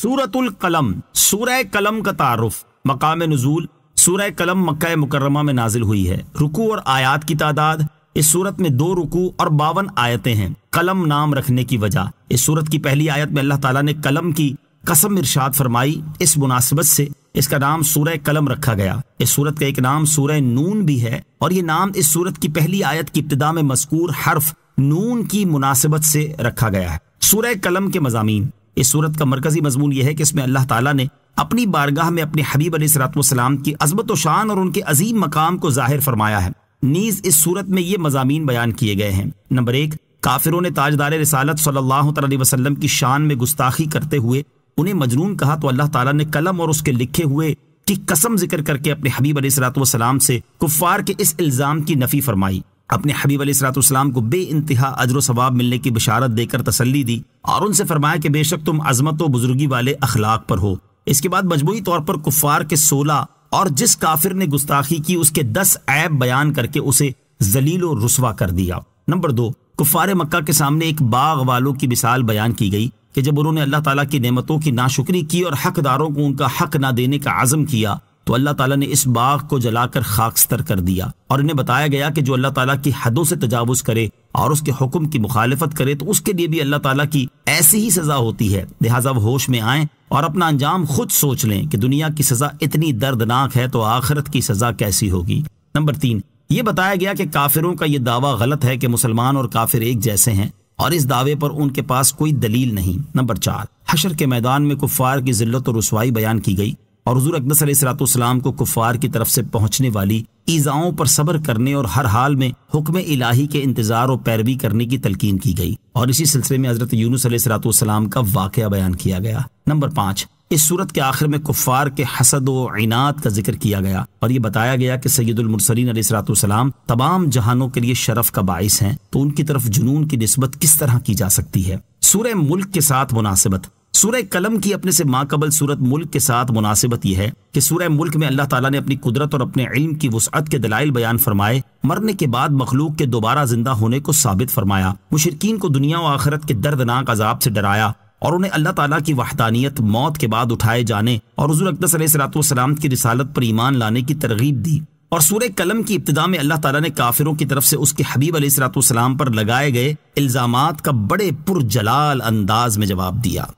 सूरतुल कलम सूरह कलम का तारफ मकाम नजूल सूरह कलम मक्का मुकरमा में नाजिल हुई है रुकू और आयात की तादाद इस सूरत में दो रुकू और बावन आयतें हैं कलम नाम रखने की वजह इस सूरत की पहली आयत में अल्लाह ताला ने कलम की कसम इरशाद फरमाई इस मुनासिबत से इसका नाम सूरह कलम रखा गया इस सूरत का एक नाम सूर नून भी है और ये नाम इस सूरत की पहली आयत की इब्तदा में मस्कूर हर्फ नून की मुनासिबत से रखा गया है सूरह कलम के मजामी इस सूरत का मरकजी मजमून यह है कि इसमें अल्लाह ताला ने अपनी बारगाह में अपने हबीब सलाम की अजमत शान और उनके अजीम मकाम को जाहिर फरमाया है नीज इस सूरत में ये मजामी बयान किए गए हैं नंबर एक काफिरों ने ताजदार रसालत सल्लाम की शान में गुस्ताखी करते हुए उन्हें मजनून कहा तो अल्लाह तला ने कलम और उसके लिखे हुए की कसम जिक्र करके अपने हबीब सलाम से कुफ़ार के इस इल्ज़ाम की नफ़ी फरमाई अपने हबीब सलाम को बे इंतहा अजर सवाब मिलने की बशारत देकर तसली दी और उनसे फरमाया कि बेशक तुम अजमत व बुजुर्गी वाले अखलाक पर हो इसके बाद मजबूरी तौर पर कुफार के सोलह और जिस काफिर ने गुस्ताखी की उसके दस ऐब बयान करके उसे जलील और रसवा कर दिया नंबर दो कुफार मक्का के सामने एक बाग वालों की मिसाल बयान की गई कि जब उन्होंने अल्लाह तला की नमतों की नाशुक्री की और हकदारों को उनका हक ना देने का आज़म किया तो अल्लाह ताला ने इस बाग को जलाकर खाकस्तर कर दिया और इन्हें बताया गया कि जो अल्लाह ताला की हदों से तजावुज करे और उसके हुक्म की मुखालफत करे तो उसके लिए भी अल्लाह ताला की ऐसी ही सजा होती है लिहाजा वो होश में आए और अपना अंजाम खुद सोच लें कि दुनिया की सजा इतनी दर्दनाक है तो आखिरत की सजा कैसी होगी नंबर तीन ये बताया गया कि काफिरों का यह दावा गलत है कि मुसलमान और काफिर एक जैसे हैं और इस दावे पर उनके पास कोई दलील नहीं नंबर चार हशर के मैदान में कुफार की जिल्लत और रसवाई बयान की गई और हजूर अकदसलाम को कुफार की तरफ से पहुंचने वाली ईजाओं पर सब्र करने और हर हाल में हुक्म इलाही के इंतजार और पैरवी करने की तलकीन की गई और इसी सिलसिले में हजरत सलातम का वाक़ बयान किया गया नंबर पाँच इस सूरत के आखिर में कुफार के हसद व का जिक्र किया गया और ये बताया गया कि सैदुलमरसरीन सलातम तमाम जहानों के लिए शरफ का बायस हैं तो उनकी तरफ जुनून की नस्बत किस तरह की जा सकती है सूर्य मुल्क के साथ मुनासिबत सूर्य कलम की अपने से माकबल सूरत मुल्क के साथ मुनासिबत यह है कि सूर्य मुल्क में अल्लाह ताला ने अपनी कुदरत और अपने इल्म की वसअत के दलाइल बयान फरमाए मरने के बाद मखलूक के दोबारा जिंदा होने को साबित फरमाया मुशरकिन को दुनिया और आखिरत के दर्दनाक अजाब से डराया और उन्हें अल्लाह ताला की वहदानियत मौत के बाद उठाए जाने और हजूर अकदसलाम की रिसालत पर ईमान लाने की तरगीब दी और सूर्य कलम की इब्तदा में अल्लाह ताला ने काफिरों की तरफ से उसके हबीब सलाम पर लगाए गए इल्ज़ाम का बड़े पुरजलाल अंदाज में जवाब दिया